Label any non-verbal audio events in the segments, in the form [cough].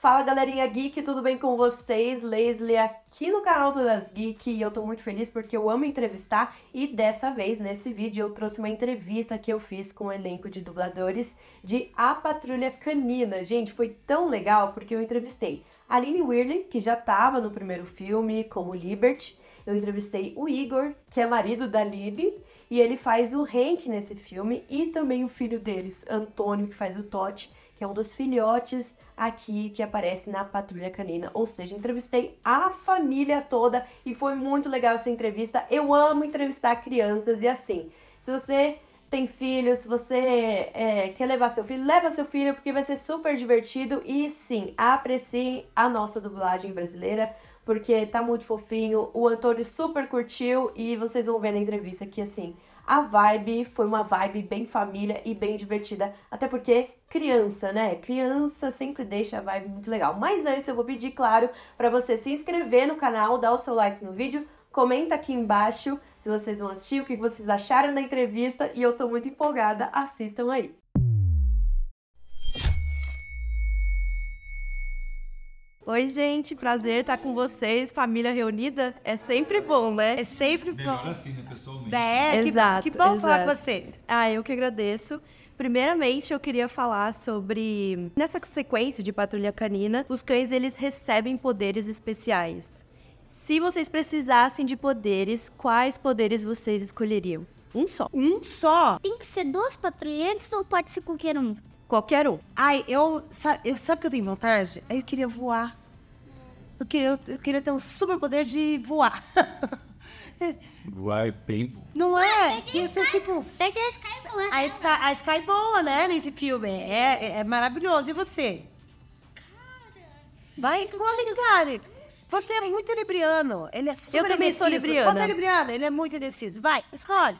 Fala galerinha geek, tudo bem com vocês? Leslie aqui no canal Todas Geek e eu tô muito feliz porque eu amo entrevistar e dessa vez nesse vídeo eu trouxe uma entrevista que eu fiz com o um elenco de dubladores de A Patrulha Canina. Gente, foi tão legal porque eu entrevistei Aline Weirley, que já tava no primeiro filme como Liberty, eu entrevistei o Igor, que é marido da Lily, e ele faz o Hank nesse filme e também o filho deles, Antônio, que faz o Totti que é um dos filhotes aqui que aparece na Patrulha Canina. Ou seja, entrevistei a família toda e foi muito legal essa entrevista. Eu amo entrevistar crianças e assim, se você tem filho, se você é, quer levar seu filho, leva seu filho porque vai ser super divertido e sim, aprecie a nossa dublagem brasileira porque tá muito fofinho. O Antônio super curtiu e vocês vão ver na entrevista que assim, a vibe foi uma vibe bem família e bem divertida, até porque criança, né? Criança sempre deixa a vibe muito legal. Mas antes eu vou pedir, claro, para você se inscrever no canal, dar o seu like no vídeo, comenta aqui embaixo se vocês vão assistir, o que vocês acharam da entrevista e eu tô muito empolgada, assistam aí. Oi, gente, prazer estar com vocês, família reunida. É sempre bom, né? É sempre bom. Melhor assim, né, pessoalmente. É, né? exato, que, que bom exato. falar com você. Ah, eu que agradeço. Primeiramente, eu queria falar sobre nessa sequência de Patrulha Canina, os cães eles recebem poderes especiais. Se vocês precisassem de poderes, quais poderes vocês escolheriam? Um só. Um só? Tem que ser dois patrulheiros ou pode ser qualquer um? Qualquer um. Ai, eu. Sabe, eu, sabe que eu tenho vontade? Eu queria voar. Eu queria, eu queria ter um superpoder de voar. [laughs] Voar é bem Não é? Ué, Sky, tipo. Né? a Sky boa. A Sky, a né? Nesse filme. É, é, é maravilhoso. E você? Cara. Vai, escolhe, cara. Você é muito libriano. Ele é super Eu também indeciso. sou libriano. Você é libriano, ele é muito indeciso. Vai, escolhe.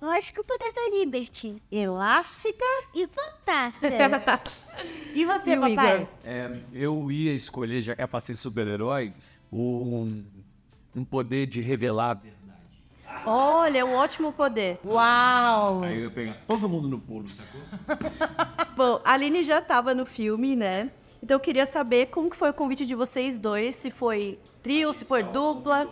Eu acho que o poder da Liberty. Elástica. E fantástica. [laughs] e você, e papai? É, eu ia escolher, já que é pra ser super-herói, um, um poder de revelar a verdade. Olha, um ótimo poder. Uau! Aí eu ia pegar todo mundo no pulo, sacou? [laughs] Bom, a Aline já tava no filme, né? Então eu queria saber como que foi o convite de vocês dois, se foi trio, se foi dupla.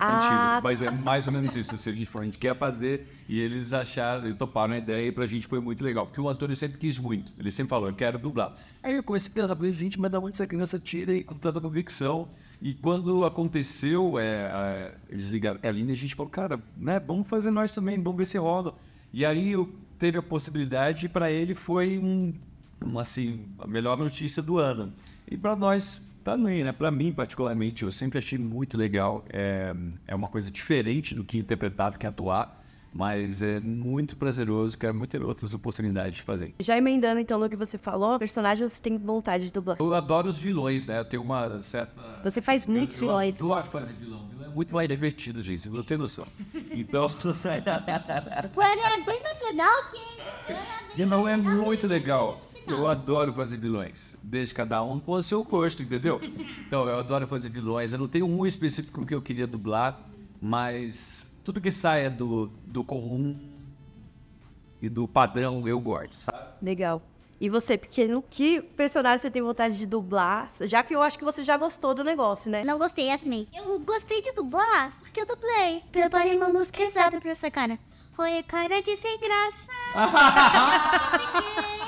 Ah. Mas é mais ou menos isso. Assim, a gente falou, a gente quer fazer e eles acharam, e toparam a ideia e pra gente foi muito legal. Porque o Antônio sempre quis muito. Ele sempre falou, eu quero dublar. Aí eu comecei a pensar, gente, mas da onde essa criança tira e com tanta convicção? E quando aconteceu, é, eles ligaram a linha e a gente falou, cara, né, vamos fazer nós também, vamos ver se rola. E aí eu teve a possibilidade e para ele foi um, uma, assim, a melhor notícia do ano. E para nós também, tá né? Para mim, particularmente, eu sempre achei muito legal. É, é uma coisa diferente do que interpretar, do que atuar. Mas é muito prazeroso, quero muito ter outras oportunidades de fazer. Já emendando então no que você falou, personagem você tem vontade de dublar. Eu adoro os vilões, né? Eu tenho uma certa. Você faz muitos eu, vilões. Eu adoro fazer vilão. Vilão é muito mais divertido, gente. Eu tenho noção. Então. Quando [laughs] é bem nacional, que. Não, é muito legal. Eu adoro fazer vilões. Desde cada um com o seu gosto, entendeu? [laughs] Então, eu adoro fazer vilões. Eu não tenho um específico que eu queria dublar, mas tudo que saia do, do comum e do padrão eu gosto, sabe? Legal. E você, pequeno, que personagem você tem vontade de dublar? Já que eu acho que você já gostou do negócio, né? Não gostei, Yasmin. Eu gostei de dublar porque eu dublei. Preparei uma música exata pra essa cara. Foi cara de sem graça. [laughs]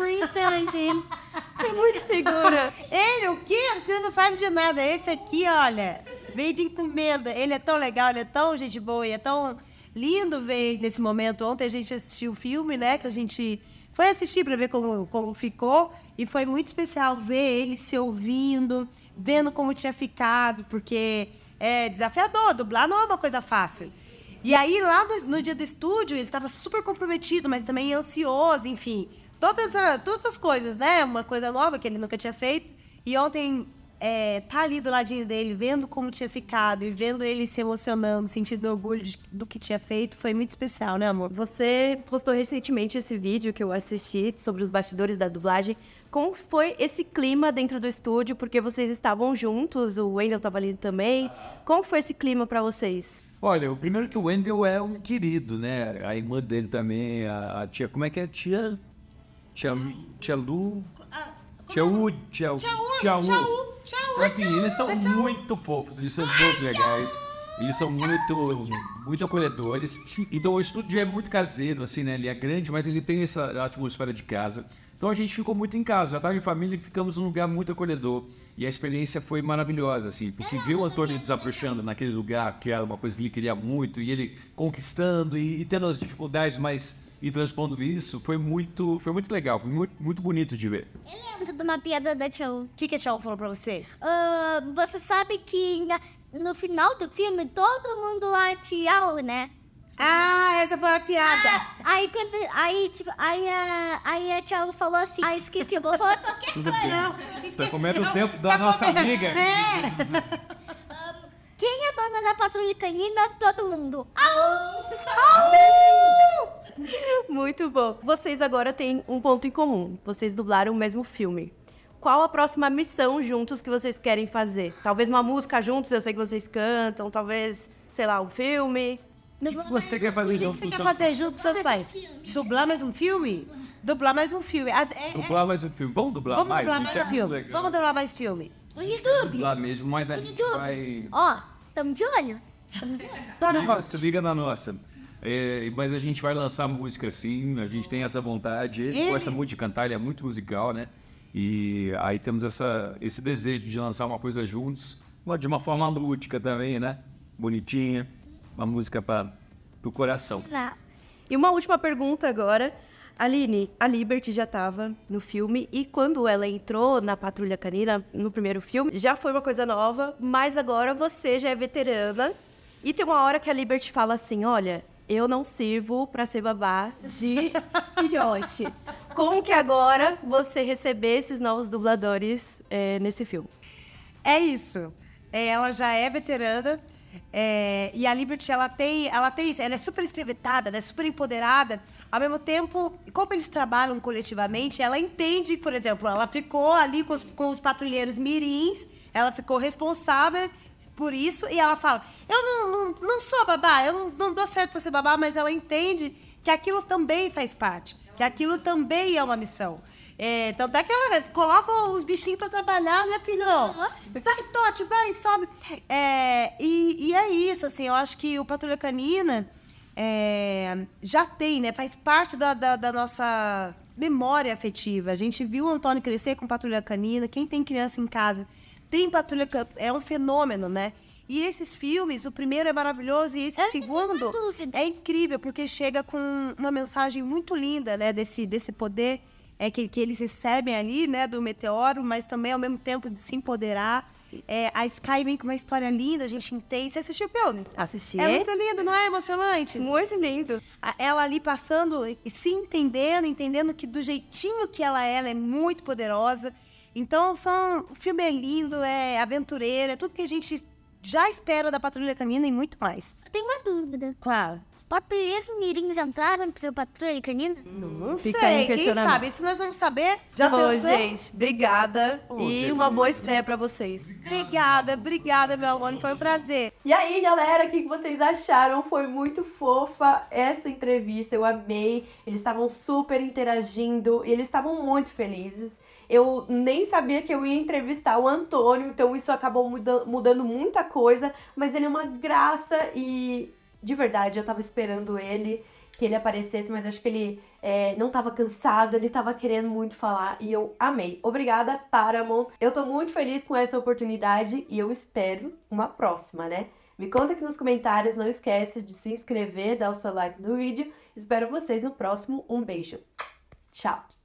Presenting. [laughs] É muito figura. Ele, o quê? Você não sabe de nada. Esse aqui, olha, veio de encomenda. Ele é tão legal, ele é tão gente boa, e é tão lindo ver nesse momento. Ontem a gente assistiu o filme, né? Que a gente foi assistir para ver como, como ficou. E foi muito especial ver ele se ouvindo, vendo como tinha ficado, porque é desafiador. Dublar não é uma coisa fácil. E aí, lá no, no dia do estúdio, ele estava super comprometido, mas também ansioso, enfim. Todas, a, todas as coisas, né? Uma coisa nova que ele nunca tinha feito. E ontem, é, tá ali do ladinho dele, vendo como tinha ficado e vendo ele se emocionando, sentindo orgulho de, do que tinha feito, foi muito especial, né, amor? Você postou recentemente esse vídeo que eu assisti sobre os bastidores da dublagem. Como foi esse clima dentro do estúdio? Porque vocês estavam juntos, o Wendel estava ali também. Como foi esse clima para vocês? Olha, o primeiro que o Wendell é um querido, né? A irmã dele também, a, a tia. Como é que é? Tia. Tia, tia Lu. Ah, tia U. É tia U. Tia U. Tia U? Eles são muito fofos, eles são muito legais. Eles são muito, muito acolhedores. Então o estúdio é muito caseiro, assim, né? Ele é grande, mas ele tem essa atmosfera de casa. Então a gente ficou muito em casa, já tava em família e ficamos num lugar muito acolhedor. E a experiência foi maravilhosa, assim, porque é, ver o Antônio desabrochando naquele lugar, que era uma coisa que ele queria muito, e ele conquistando e, e tendo as dificuldades, mas e transpondo isso, foi muito, foi muito legal, foi muito, muito bonito de ver. Eu lembro de uma piada da Tchau. O que, que a Tchau falou pra você? Uh, você sabe que na, no final do filme todo mundo lá é Tchau, né? Ah, essa foi a piada. Ah, aí quando. Aí, tipo, aí a, aí a Thiago falou assim, ah, esqueci, eu vou falar qualquer coisa. Não, Tá comendo o tempo da tá nossa comendo. amiga. É. Quem é dona da patrulha canina? Todo mundo. Au! Au! Muito bom. Vocês agora têm um ponto em comum. Vocês dublaram o mesmo filme. Qual a próxima missão juntos que vocês querem fazer? Talvez uma música juntos, eu sei que vocês cantam, talvez, sei lá, um filme. O que você quer fazer junto O que você quer fazer junto com seus pais? Assim, dublar mais um filme? Dublar mais um filme. As- é- é- Dublar mais um filme. Vamos dublar Vamos mais? dublar mais é muito filme. legal. Vamos dublar mais filme. O YouTube. dublar mesmo, mas a gente vai... Ó, tamo de olho. Liga, se liga na nossa. É, mas a gente vai lançar música sim, a gente tem essa vontade. Ele, Ele- gosta muito de cantar, ele é muito musical, né? E aí temos essa, esse desejo de lançar uma coisa juntos, de uma forma lúdica também, né? Bonitinha uma música para o coração. E uma última pergunta agora. Aline, a Liberty já estava no filme e quando ela entrou na Patrulha Canina, no primeiro filme, já foi uma coisa nova, mas agora você já é veterana. E tem uma hora que a Liberty fala assim: olha, eu não sirvo para ser babá de [laughs] filhote. Como que agora você receber esses novos dubladores é, nesse filme? É isso. É, ela já é veterana. É, e a Liberty, ela tem, ela tem isso, ela é super espivitada, ela é né, super empoderada. Ao mesmo tempo, como eles trabalham coletivamente, ela entende, por exemplo, ela ficou ali com os, com os patrulheiros mirins, ela ficou responsável por isso, e ela fala: Eu não, não, não sou babá, eu não, não dou certo para ser babá, mas ela entende que aquilo também faz parte, que aquilo também é uma missão. É, então dá é aquela. Coloca os bichinhos para trabalhar, né, filho? Uhum. Vai, Tote, vai, sobe. É, e e, é isso, assim, eu acho que o Patrulha Canina é, já tem, né? Faz parte da, da, da, nossa memória afetiva. A gente viu o Antônio crescer com Patrulha Canina. Quem tem criança em casa tem Patrulha Canina. É um fenômeno, né? E esses filmes, o primeiro é maravilhoso e esse segundo é incrível, porque chega com uma mensagem muito linda, né? Desse, desse poder é que, que eles recebem ali, né? Do meteoro, mas também, ao mesmo tempo, de se empoderar é, a Sky vem com uma história linda, gente intensa. Você assistiu, filme? Assisti. É muito lindo, não é emocionante? Muito lindo. Ela ali passando e se entendendo, entendendo que do jeitinho que ela é, ela é muito poderosa. Então, são, o filme é lindo, é aventureiro, é tudo que a gente já espera da Patrulha Canina e muito mais. Eu tenho uma dúvida. Qual? Patrulheiros mirins entraram para patrulha e canina? Não sei, quem sabe? Isso nós vamos saber. Já Ô, pensou? gente, obrigada oh, e Deus. uma boa estreia para vocês. Obrigada, obrigada, meu amor, foi um prazer. E aí, galera, o que vocês acharam? Foi muito fofa essa entrevista, eu amei. Eles estavam super interagindo e eles estavam muito felizes. Eu nem sabia que eu ia entrevistar o Antônio, então isso acabou muda mudando muita coisa, mas ele é uma graça e de verdade, eu tava esperando ele, que ele aparecesse, mas eu acho que ele é, não tava cansado, ele tava querendo muito falar e eu amei. Obrigada, Paramount. Eu tô muito feliz com essa oportunidade e eu espero uma próxima, né? Me conta aqui nos comentários, não esquece de se inscrever, dar o seu like no vídeo. Espero vocês no próximo. Um beijo. Tchau!